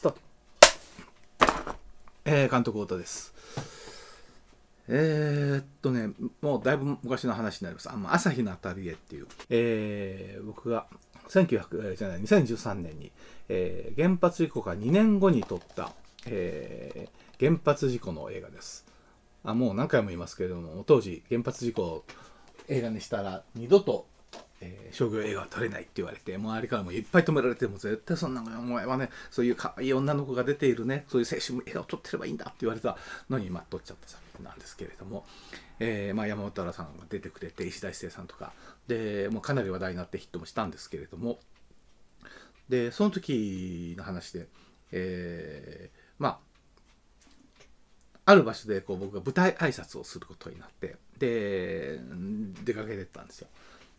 スタート。えー、監督太田です。えー、っとね、もうだいぶ昔の話になります。あの朝日の当たりエっていう、えー、僕が1900、じゃない、2013年に、えー、原発事故から2年後に撮った、えー、原発事故の映画です。あもう何回も言いますけれども、当時原発事故を映画にしたら二度とえー、商業映画は撮れないって言われて周りからもいっぱい止められても絶対そんなお前はねそういうかわい女の子が出ているねそういう青春映画を撮ってればいいんだって言われたのにま撮っちゃった作品なんですけれども、えー、まあ、山本郎さんが出てくれて石田一生さんとかでもうかなり話題になってヒットもしたんですけれどもでその時の話で、えー、まあある場所でこう僕が舞台挨拶をすることになってで出かけてったんですよ。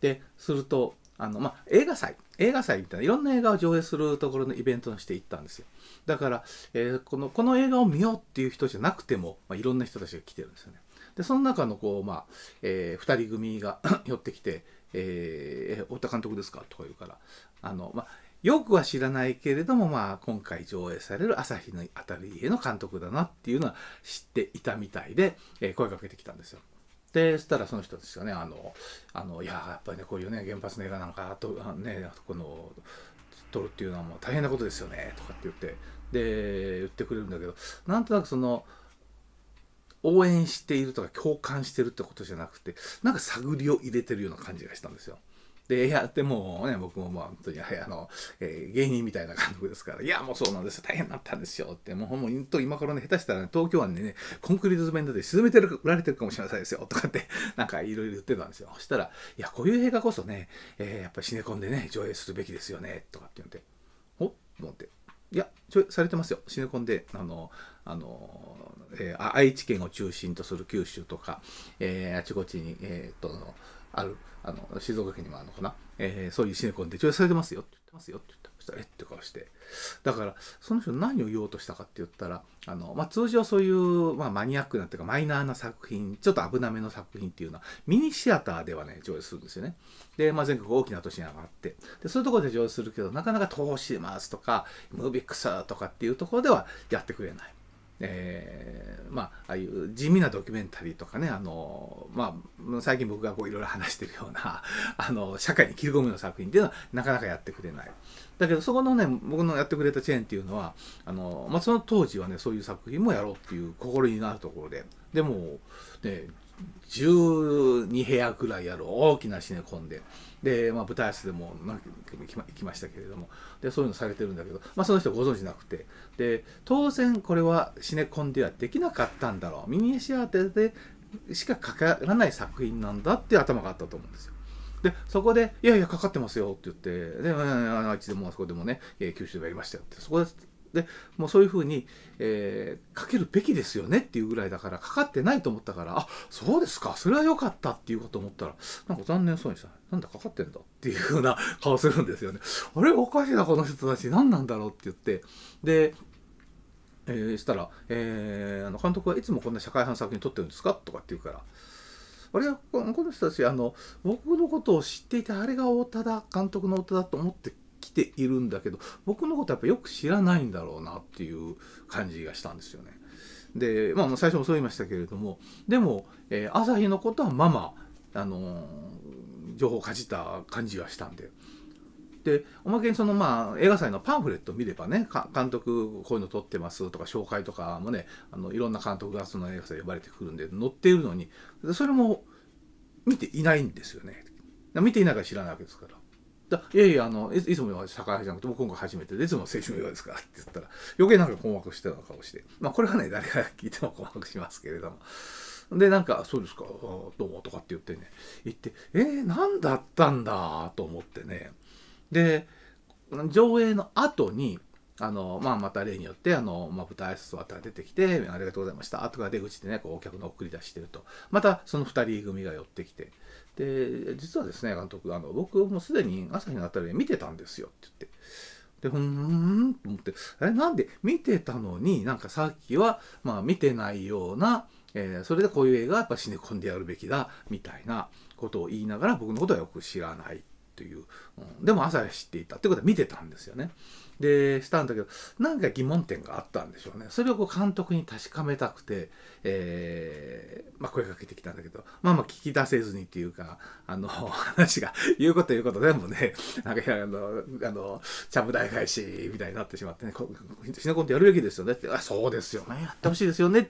で、すると、あの、まあ、映画祭、映画祭みたいないろんな映画を上映するところのイベントにして行ったんですよ。だから、えー、この、この映画を見ようっていう人じゃなくても、まあ、いろんな人たちが来てるんですよね。で、その中のこう、まあ、えー、2人組が 寄ってきて、えー、太田監督ですかとか言うから、あの、まあ、よくは知らないけれども、まあ、今回上映される朝日のあたりへの監督だなっていうのは知っていたみたいで、えー、声かけてきたんですよ。でしたらその人ですよねあのあのいややっぱりねこういうね原発の映画なんかとねこの撮るっていうのはもう大変なことですよねとかって言ってで言ってくれるんだけどなんとなくその応援しているとか共感してるってことじゃなくてなんか探りを入れてるような感じがしたんですよ。で、やってもね、僕もまあ、本当に、あの、えー、芸人みたいな監督ですから、いや、もうそうなんですよ、大変だったんですよって、もう、ほんと今からね、下手したら、ね、東京湾でね、コンクリート図面で沈めてる、売られてるかもしれないですよ、とかって、なんかいろいろ言ってたんですよ。そしたら、いや、こういう映画こそね、えー、やっぱりシネコンでね、上映するべきですよね、とかって言って、おっと思って、いや、上映されてますよ、シネコンで、あの、あのえー、愛知県を中心とする九州とか、えー、あちこちに、えー、っとあるあの静岡県にもあるのかな、えー、そういうシネコンで上映されてますよって言ってますよって言ったしたらえって顔してだからその人何を言おうとしたかって言ったらあの、まあ、通常そういう、まあ、マニアックなっていうかマイナーな作品ちょっと危なめの作品っていうのはミニシアターではね上映するんですよねで、まあ、全国大きな都市に上がってでそういうところで上映するけどなかなか東シマースとかムービックスとかっていうところではやってくれないえー、まあああいう地味なドキュメンタリーとかねあの、まあ、最近僕がこういろいろ話してるような あの社会に切り込むような作品っていうのはなかなかやってくれない。だけどそこのね僕のやってくれたチェーンっていうのはあの、まあ、その当時はねそういう作品もやろうっていう心になるところででもね12部屋くらいある大きなシネコンで。で、まあ、舞台室でも何行きましたけれどもでそういうのされてるんだけど、まあ、その人ご存知なくてで当然これはシネコンではできなかったんだろうミニシアでしかかからない作品なんだって頭があったと思うんですよ。で、そこで、いやいや、かかってますよって言って、で、あいつでもあそこでもね、九州でやりましたよって、そこででもうそういうふうに、えー、かけるべきですよねっていうぐらいだからかかってないと思ったからあそうですかそれは良かったっていうこと思ったらなんか残念そうにしたなんだかかってんだっていうふうな 顔するんですよねあれおかしいなこの人たち何なんだろうって言ってでえー、したら、えー、あの監督はいつもこんな社会派の作品撮ってるんですかとかって言うから、あれはこの人たちあの僕のことを知っていてあれが太田だ監督の太田だと思って来ているんだけど僕のことやっぱよく知らないんだろうなっていう感じがしたんですよね。で、まあ、最初もそう言いましたけれどもでも、えー、朝日のことはまま、あのー、情報をかじった感じがしたんで。でおまけにそのまあ映画祭のパンフレットを見ればね監督こういうの撮ってますとか紹介とかもねあのいろんな監督がその映画祭呼ばれてくるんで載っているのにそれも見ていないんですよね見ていないから知らないわけですからだいやいやあのいつもは社会派じゃなくて僕今回初めてでいつも青春映画ですかって言ったら余計なんか困惑したような顔してまあこれはね誰が聞いても困惑しますけれどもでなんか「そうですかどうも」とかって言ってね言って「えー、何だったんだ」と思ってねで上映の後にあの、まあ、また例によって、あの、まあ、舞台挨拶終わったら出てきて、ありがとうございました。とか出口でね、こう、お客の送り出してると。また、その二人組が寄ってきて。で、実はですね、監督、あの、僕もすでに朝日のあたりで見てたんですよ、って言って。で、ふーん、と思って、え、なんで見てたのに、なんかさっきは、まあ、見てないような、えー、それでこういう映画はやっぱ死ね込んでやるべきだ、みたいなことを言いながら、僕のことはよく知らない。という、うん、でも朝日知っていたってことは見てたんですよね。でしたんだけどなんか疑問点があったんでしょうねそれをこう監督に確かめたくて、えーまあ、声かけてきたんだけどまあまあ聞き出せずにっていうかあの話が言うこと言うこと全部ねなんかあのあのちゃぶ台返しみたいになってしまってねしなこんとやるべきですよねってあそうですよねやってほしいですよねっ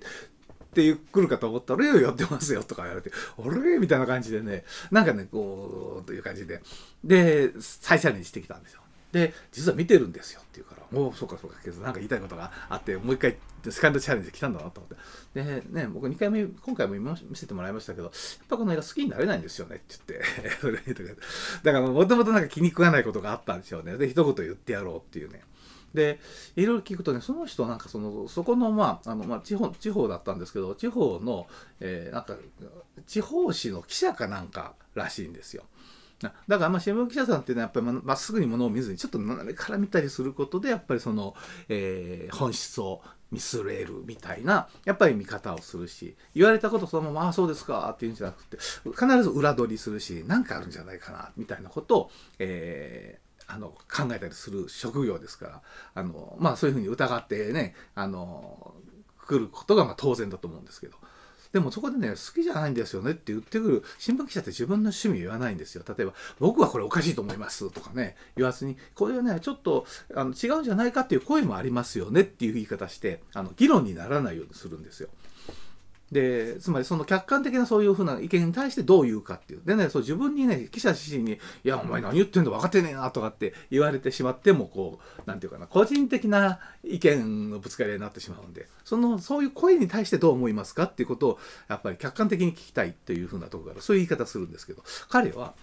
て来るかと思ったら、やってますよとか言われて、俺みたいな感じでね、なんかね、こう、という感じで、で、再チャレンジしてきたんですよ。で、実は見てるんですよって言うから、おお、そうかそうか、けどなんか言いたいことがあって、もう一回、セカンドチャレンジ来たんだなと思って。で、ね、僕2回目、今回も見せてもらいましたけど、やっぱこの映画好きになれないんですよねって言って、そ れだからもともとなんか気に食わないことがあったんですよね。で、一言言ってやろうっていうね。でいろいろ聞くとねその人なんかそのそこのまああの、まあ、地方地方だったんですけど地方の、えー、なんか地方紙の記者かなんからしいんですよ。だからまあ新聞記者さんっていうのはやっぱりまっすぐにものを見ずにちょっと斜めから見たりすることでやっぱりその、えー、本質を見据えるみたいなやっぱり見方をするし言われたことそのまま「ああそうですか」っていうんじゃなくて必ず裏取りするし何かあるんじゃないかなみたいなことを、えー、あの考えたりする職業ですからあの、まあ、そういうふうに疑ってねあの来ることがま当然だと思うんですけどでもそこでね、好きじゃないんですよねって言ってくる新聞記者って自分の趣味言わないんですよ。例えば、僕はこれおかしいと思いますとかね、言わずに、これはね、ちょっとあの違うんじゃないかっていう声もありますよねっていう言い方して、あの議論にならないようにするんですよ。でつまりその客観的なそういうふうな意見に対してどう言うかっていうでねそう自分にね記者自身に「いやお前何言ってんだ分かってねえな」とかって言われてしまってもこうなんていうかな個人的な意見のぶつかり合いになってしまうんでそのそういう声に対してどう思いますかっていうことをやっぱり客観的に聞きたいっていうふうなとこからそういう言い方するんですけど彼は。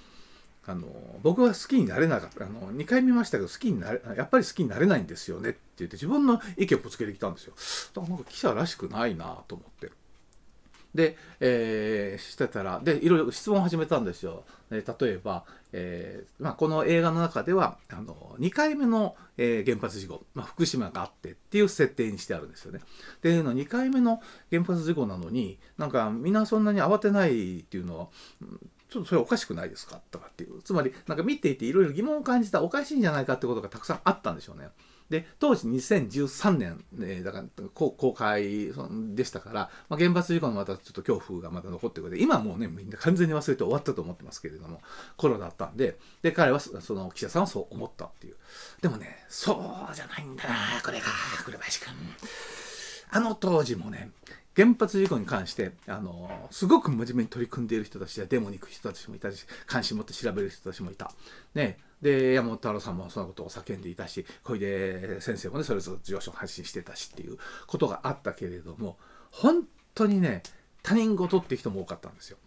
あの僕は好きになれなかったあの2回見ましたけど好きになれやっぱり好きになれないんですよねって言って自分の意見をぶつけてきたんですよだからなんか記者らしくないなと思ってで、えー、してたらでいろいろ質問を始めたんですよ。例えば、えーまあ、この映画の中ではあの2回目の、えー、原発事故、まあ、福島があってっていう設定にしてあるんですよね。での2回目の原発事故なのになんかみんなそんなに慌てないっていうのはちょっとそれおかしくないですかとかっていうつまりなんか見ていていろいろ疑問を感じたおかしいんじゃないかってことがたくさんあったんでしょうね。で当時2013年、えー、だから公開でしたから、まあ、原発事故のまたちょっと恐怖がまだ残ってくるで今はもうねみんな完全に忘れて終わったと思ってますけれどもコロナだったんでで彼はその記者さんはそう思ったっていうでもねそうじゃないんだなこれが紅林君あの当時もね原発事故に関してあのすごく真面目に取り組んでいる人たちやデモに行く人たちもいたし関心持って調べる人たちもいた、ね、で山本太郎さんもそのことを叫んでいたし小出先生もねそれぞれ上昇発信してたしっていうことがあったけれども本当にね他人事って人も多かったんですよ。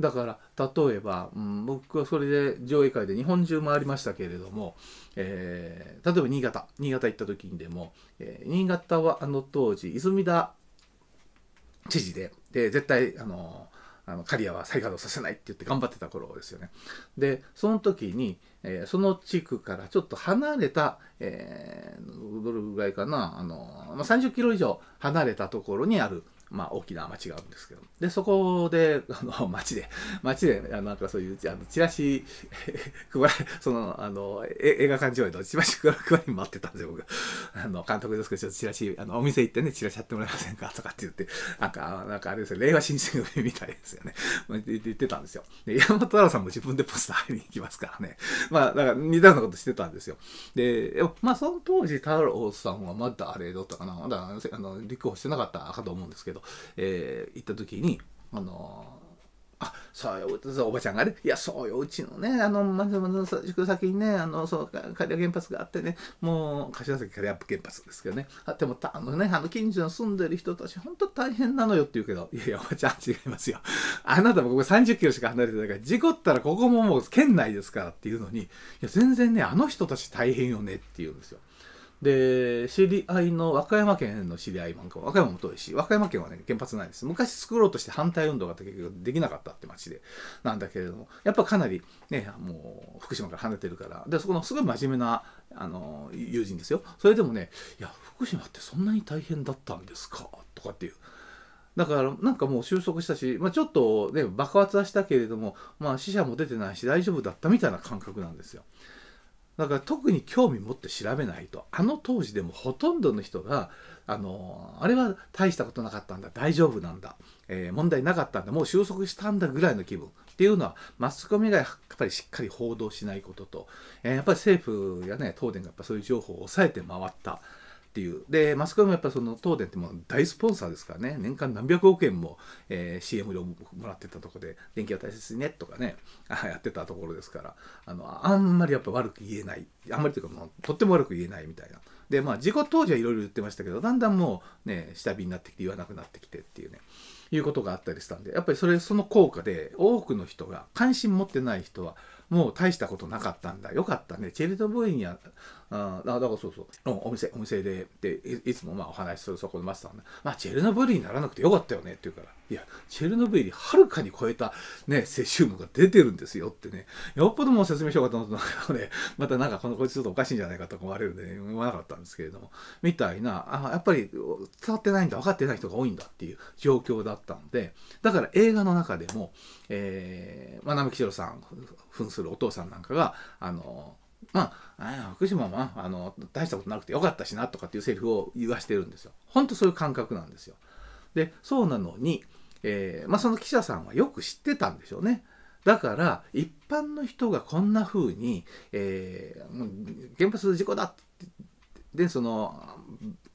だから例えば、うん、僕はそれで上映会で日本中回りましたけれども、えー、例えば新潟新潟行った時にでも、えー、新潟はあの当時泉田知事でで絶対あのあの、カリアは再稼働させないって言って頑張ってた頃ですよね。で、その時に、えー、その地区からちょっと離れた、えー、どれぐらいかな、あの、まあ、30キロ以上離れたところにあるまあ、大きな町があるんですけど、で、そこで、あの、町で、町で、あのなんかそういう、あの、チラシ、配らその、あの、え映画館上映のチラシ配り待ってたんですよ、僕。あの、監督ですけど、ちょっとチラシ、あの、お店行ってね、チラシやってもらえませんかとかって言って、なんか、なんかあれですよ、令和新選組みたいですよね。言ってたんですよ。で、山本太郎さんも自分でポスターりに行きますからね。まあ、だから似たようなことしてたんですよ。で、まあ、その当時、太郎さんはまだあれだったかな、まだ、あの、立候補してなかったかと思うんですけど、と、えー、った時に、あのー、あそうよおばちゃんがね、いや、そうよ、うちのね、あの、まずまず宿先にね、あの、そう、刈谷原発があってね、もう、柏崎刈谷原発ですけどね、あっても、あのね、あの近所に住んでる人たち、本当大変なのよって言うけど、いやいや、おばちゃん、違いますよ。あなたもここ30キロしか離れてないから、事故ったらここももう県内ですからっていうのに、いや、全然ね、あの人たち大変よねって言うんですよ。で、知り合いの、和歌山県の知り合いなんか和歌山も遠いし、和歌山県はね、原発ないです。昔作ろうとして反対運動が結局できなかったって街で、なんだけれども、やっぱかなりね、もう福島から離れてるから、で、そこのすごい真面目な、あの、友人ですよ。それでもね、いや、福島ってそんなに大変だったんですか、とかっていう。だからなんかもう収束したし、まあ、ちょっとね爆発はしたけれども、まあ、死者も出てないし大丈夫だったみたいな感覚なんですよ。だから特に興味持って調べないとあの当時でもほとんどの人があのあれは大したことなかったんだ大丈夫なんだ、えー、問題なかったんだもう収束したんだぐらいの気分っていうのはマスコミがやっぱりしっかり報道しないことと、えー、やっぱり政府やね東電がやっぱそういう情報を抑えて回ったっていう。で、マスコミもやっぱその東電ってもう大スポンサーですからね、年間何百億円も、えー、CM 料もらってたとこで、電気は大切にねとかね、やってたところですから、あの、あんまりやっぱ悪く言えない。あんまりというかもう、とっても悪く言えないみたいな。で、まあ、事故当時はいろいろ言ってましたけど、だんだんもうね、下火になってきて言わなくなってきてっていうね。いうことがあったりしたんで、やっぱりそれ、その効果で、多くの人が、関心持ってない人は、もう大したことなかったんだ、よかったね、チェルトブイリにはあだからそうそう、お店、お店で、でい、つもまあお話しするそこのマスターね、まあチェルノブイリにならなくてよかったよねって言うから、いや、チェルノブイリはるかに超えたね、セシウムが出てるんですよってね、よっぽどもう説明しようかと思ったけどね、またなんかこのこいつちょっとおかしいんじゃないかとか思われるんで、ね、言わなかったんですけれども、みたいな、あやっぱり伝わってないんだ、分かってない人が多いんだっていう状況だったので、だから映画の中でも、えー、まあ、並木城さん扮するお父さんなんかが、あの、まあ、あ福島はあの大したことなくてよかったしなとかっていうセリフを言わしてるんですよ。本当そういう感覚なんですよ。でそうなのに、えー、まあ、その記者さんはよく知ってたんでしょうね。だから一般の人がこんな風に、えー、原発事故だってでその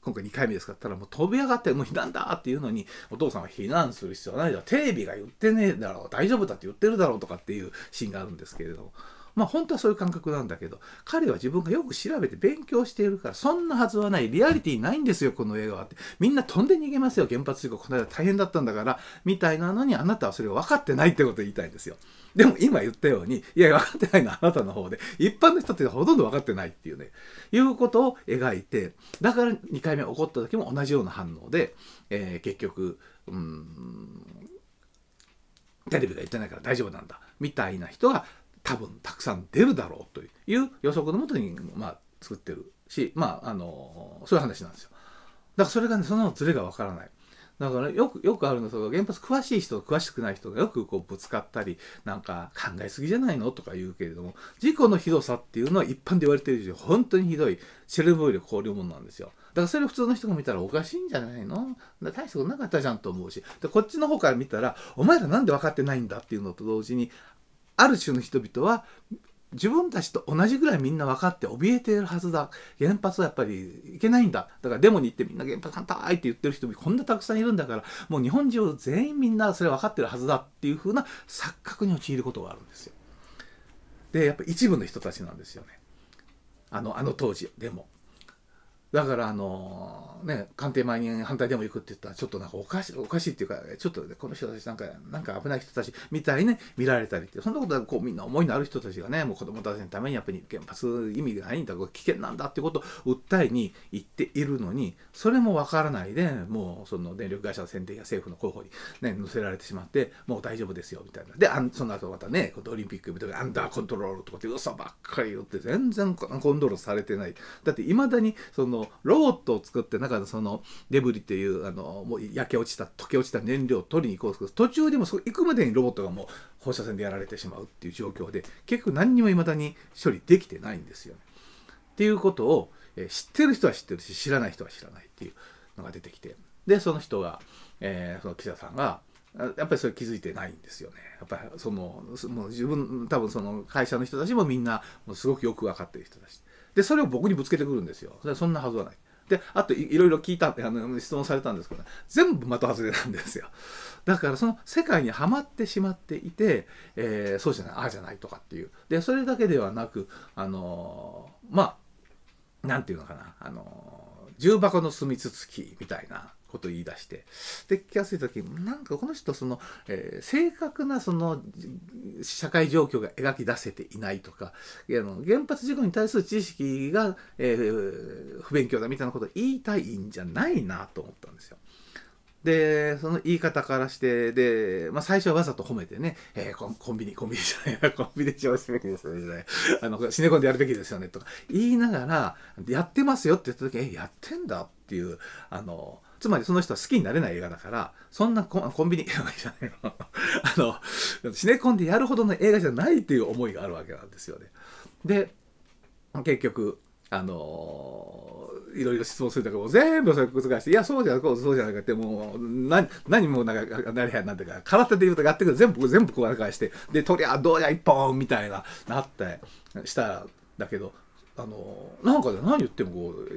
今回2回目ですかったらもう飛び上がってもう避難だっていうのにお父さんは避難する必要はないだろテレビが言ってねえだろう大丈夫だって言ってるだろうとかっていうシーンがあるんですけれどもまあ本当はそういう感覚なんだけど、彼は自分がよく調べて勉強しているから、そんなはずはない、リアリティないんですよ、この映画はって。みんな飛んで逃げますよ、原発事故、この間大変だったんだから、みたいなのに、あなたはそれを分かってないってことを言いたいんですよ。でも今言ったように、いや、分かってないのはあなたの方で、一般の人ってほとんど分かってないっていうね、いうことを描いて、だから2回目起こった時も同じような反応で、えー、結局、うん、テレビが言ってないから大丈夫なんだみたいな人が多分たくさん出るだろうという予測のもとに、まあ、作ってるし、まあ、あのそういう話なんですよ。だからそれがね、そのズレがわからない。だから、ね、よく、よくあるの、その原発詳しい人と詳しくない人がよくこうぶつかったり、なんか考えすぎじゃないのとか言うけれども、事故のひどさっていうのは一般で言われてる以上、本当にひどい、チェルノブイル氷物もなんですよ。だからそれ普通の人が見たらおかしいんじゃないの大したことなかったじゃんと思うし、でこっちの方から見たら、お前らなんで分かってないんだっていうのと同時に、ある種の人々は自分たちと同じぐらいみんな分かって怯えているはずだ原発はやっぱりいけないんだだからデモに行ってみんな原発反対って言ってる人もこんなたくさんいるんだからもう日本中全員みんなそれ分かってるはずだっていう風な錯覚に陥ることがあるんですよでやっぱ一部の人たちなんですよねあのあの当時でもだからあのね官邸前に反対でも行くって言ったらちょっとなんかおかしいおかしいっていうかちょっとこの人たちなんかなんか危ない人たちみたいに、ね、見られたりってそんなことはこうみんな思いのある人たちがねもう子供たちのためにやっぱり原発意味がないんだ危険なんだってことを訴えに行っているのにそれもわからないでもうその電力会社の選定や政府の候補にね載せられてしまってもう大丈夫ですよみたいなであんその後またねオリンピックみたいにアンダーコントロールとかって嘘ばっかり言って全然コントロールされてないだっていまだにそののロボットを作って中のそのデブリっていうあのもう焼け落ちた溶け落ちた燃料を取りに行こうとする途中でもそ行くまでにロボットがもう放射線でやられてしまうっていう状況で結局何にも未だに処理できてないんですよね。っていうことを、え知ってる人は知ってるし知らない人は知らないっていうのが出てきてでその人が、えー、その記者さんがやっぱりそれ気づいてないんですよね。やっぱりそのもう自分多分その会社の人たちもみんなもうすごくよく分かってる人だしで、それを僕にぶつけてくるんですよ。それそんなはずはない。で、あといろいろ聞いた、あの、質問されたんですけど、ね、全部的外れなんですよ。だからその世界にはまってしまっていて、えー、そうじゃない、ああじゃないとかっていう。で、それだけではなく、あのー、まあ、なんていうのかな、あのー重箱の隅つつきみたいなこと言い出してで気が付いた時なんかこの人その、えー、正確なその社会状況が描き出せていないとかいやの原発事故に対する知識が、えー、不勉強だみたいなことを言いたいんじゃないなと思ったんですよ。でその言い方からしてで、まあ、最初はわざと褒めてね、えー、コンビニコンビニじゃない コンビニで使べきですよねあのシネコンでやるべきですよねとか言いながらやってますよって言った時えやってんだっていうあのつまりその人は好きになれない映画だから、そんなコンビニ 映画じゃないの。あの、死ねこんでやるほどの映画じゃないっていう思いがあるわけなんですよね。で、結局、あのいろいろ質問するとかけ全部それ覆して、いや、そうじゃなう、そうじゃなくて、もう、何、何もなんか、なりゃなんてか、空手で言うとやってくる全部、全部こう返して、で、とりゃ、どうや、一本みたいな、なって、したら、だけど、あの、なんかで何言ってもこう、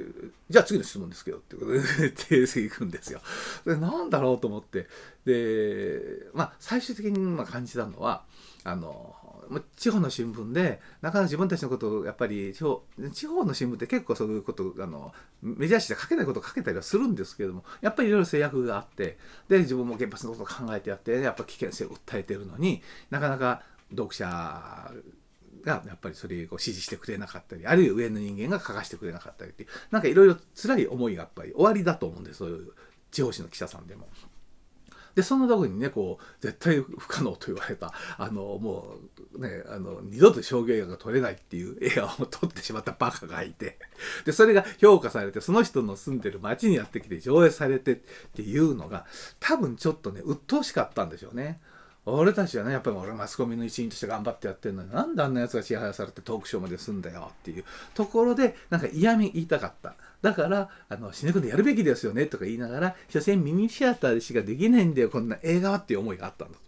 じゃあ次の質問ですけどってことで、訂くんですよ。で、なんだろうと思って、で、まあ、最終的にまあ感じたのは、あの、地方の新聞でなかなか自分たちのことをやっぱり地方地方の新聞って結構そういうことあのメジャー誌で書けないことを書けたりはするんですけどもやっぱりいろいろ制約があってで自分も原発のことを考えてやってやっぱ危険性を訴えてるのになかなか読者がやっぱりそれを支持してくれなかったりあるいは上の人間が書かせてくれなかったりっていうなんかいろいろ辛い思いがやっぱり終わりだと思うんですそういう地方紙の記者さんでも。でその時にねこう絶対不可能と言われたあのもうねあの二度と商業映画が撮れないっていう映画を撮 ってしまったバカがいてでそれが評価されてその人の住んでる町にやってきて上映されてっていうのが多分ちょっとね鬱陶しかったんでしょうね。俺たちはねやっぱり俺マスコミの一員として頑張ってやってるのになんであんな奴が支配されてトークショーまで済んだよっていうところでなんか嫌み言いたかっただから、あの、死ぬことやるべきですよねとか言いながら、所詮ミニシアターでしかできないんだよ、こんな映画はっていう思いがあったんだと。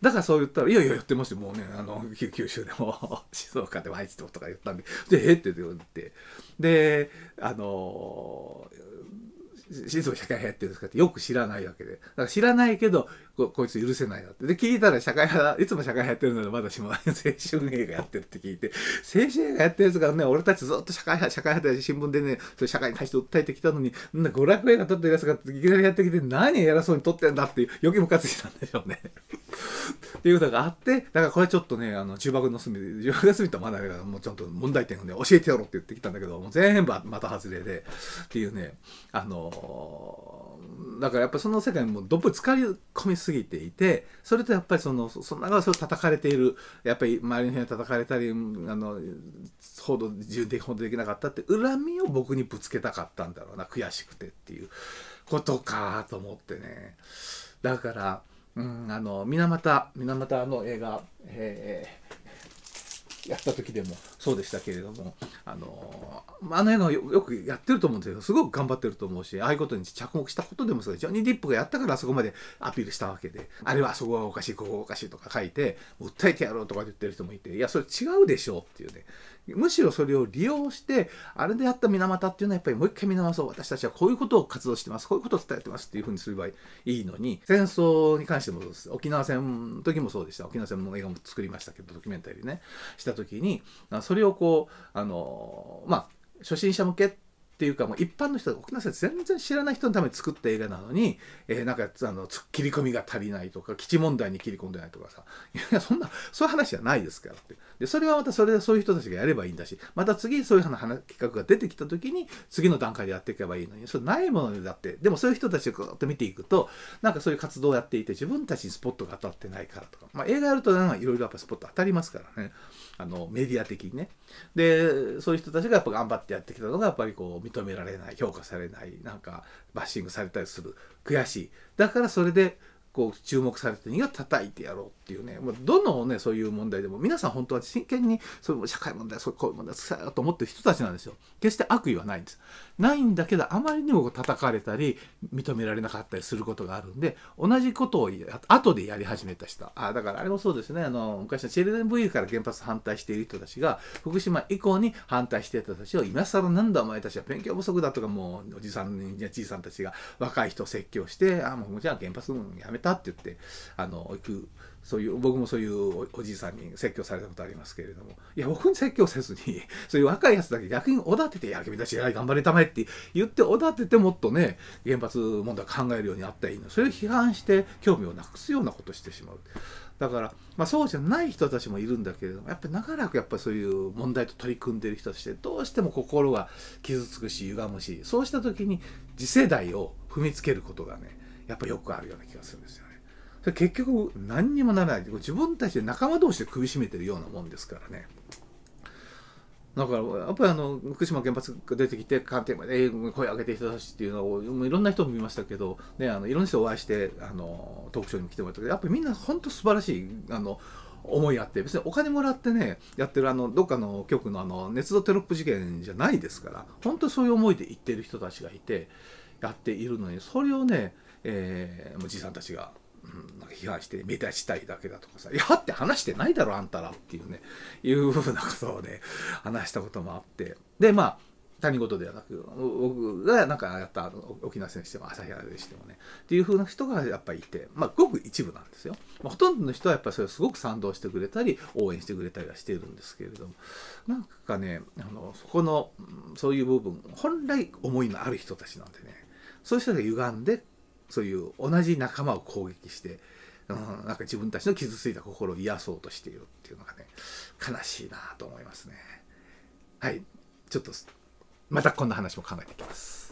だからそう言ったら、いやいや、言ってますよ。もうね、あの、九州でも、静岡でも愛知でもとか言ったんで、で、えって言って、で、あのー、静岡社会派やってるんですかってよく知らないわけで。だから知らないけど、ここいつ許せないなって。で、聞いたら社会派、いつも社会派やってるので、まだしも 青春映画やってるって聞いて、青春映画やってるやつがね、俺たちずっと社会派、社会派で新聞でね、そ社会に対して訴えてきたのに、んな娯楽映画撮ってるやつがいきなりやってきて、何偉そうに撮ってんだっていう、余計ムカついたんでしょうね。っていうことがあって、だからこれちょっとね、あの、中爆の隅で、中爆の隅とまだ、もうちょっと問題点をね、教えてやろうって言ってきたんだけど、もう全部また外れで、っていうね、あのー、だからやっぱその世界もどっぷり使い込み過ぎていてそれとやっぱりそのそんながそれを叩かれているやっぱり周りの人に叩かれたりあのほど自由で報道できなかったって恨みを僕にぶつけたかったんだろうな悔しくてっていうことかと思ってねだから、うん、あの水俣水俣の映画、えー、やった時でもそうでしたけれどもあのあの映画をよくやってると思うんですけどすごく頑張ってると思うしああいうことに着目したことでもそうジョニー・ディップがやったからあそこまでアピールしたわけであれはあそこがおかしいここがおかしいとか書いて訴えてやろうとか言ってる人もいていやそれ違うでしょうっていうねむしろそれを利用してあれでやった水俣っていうのはやっぱりもう一回見直そう私たちはこういうことを活動してますこういうことを伝えてますっていうふうにすればいいのに戦争に関してもそうです沖縄戦の時もそうでした沖縄戦の映画も作りましたけどドキュメンタリーねした時にそそれをこうあのまあ初心者向けっていうかもう一般の人沖縄戦全然知らない人のために作った映画なのに、えー、なんかあの切り込みが足りないとか基地問題に切り込んでないとかさいやそんなそういう話じゃないですからってでそれはまたそれでそういう人たちがやればいいんだしまた次そういう話企画が出てきた時に次の段階でやっていけばいいのにそれないものだってでもそういう人たちをこうやって見ていくとなんかそういう活動をやっていて自分たちにスポットが当たってないからとか、まあ、映画やるとなんかいろいろやっぱスポット当たりますからねあのメディア的にねでそういう人たちがやっぱ頑張ってやってきたのがやっぱりこう認められない評価されないなんかバッシングされたりする悔しいだからそれでこう注目されて人が叩いてやろうっていうね、まあ、どのねそういう問題でも皆さん本当は真剣にそういう社会問題そうこういう問題さと思ってる人たちなんですよ決して悪意はないんですないんだけどあまりにも叩かれたり認められなかったりすることがあるんで同じことを後でやり始めた人あだからあれもそうですねあの昔の CLNV から原発反対している人たちが福島以降に反対してた人たちを今更なんだお前たちは勉強不足だとかもうおじさんやじいさんたちが若い人を説教してあもうじゃあ原発やめてたって言ってあの行くそういう僕もそういうおじいさんに説教されたことありますけれどもいや僕に説教せずに そういう若いやつだけ逆におだてて「いや君たち偉い頑張りたまえ」って言っておだててもっとね原発問題考えるようになったらいいのそれを批判して興味をなくすようなことしてしまう。だから、まあ、そうじゃない人たちもいるんだけれどもやっぱり長らくやっぱりそういう問題と取り組んでいる人としてどうしても心が傷つくし歪むしそうした時に次世代を踏みつけることがねやっぱよくあるような気がするんですよね。それ結局何にもならない自分たちで仲間同士で首絞めてるようなもんですからね。だからやっぱりあの福島原発が出てきて官邸まで声を上げていたしっていうのをいろんな人も見ましたけど、ね、あのいろんな人お会いしてあのトークショーにも来てもらったけどやっぱりみんな本当素晴らしいあの思いあって別にお金もらってねやってるあのどっかの局のあの熱造テロップ事件じゃないですから本当そういう思いで行ってる人たちがいてやっているのにそれをねえー、おじいさんたちが、うん、なんか批判して、目立ちたいだけだとかさ、いやって話してないだろ、あんたらっていうね、いうふうなことをね、話したこともあって。で、まあ、他人事ではなく、僕がなんかやった沖縄戦にしても、朝日原でしてもね、っていうふうな人がやっぱりいて、まあ、ごく一部なんですよ。まあ、ほとんどの人はやっぱりそれをすごく賛同してくれたり、応援してくれたりはしているんですけれども、なんかね、あの、そこの、そういう部分、本来思いのある人たちなんでね、そういう人が歪んで、そういう同じ仲間を攻撃して、うん、なんか自分たちの傷ついた心を癒そうとしているっていうのがね悲しいなと思いますねはいちょっとまたこんな話も考えていきます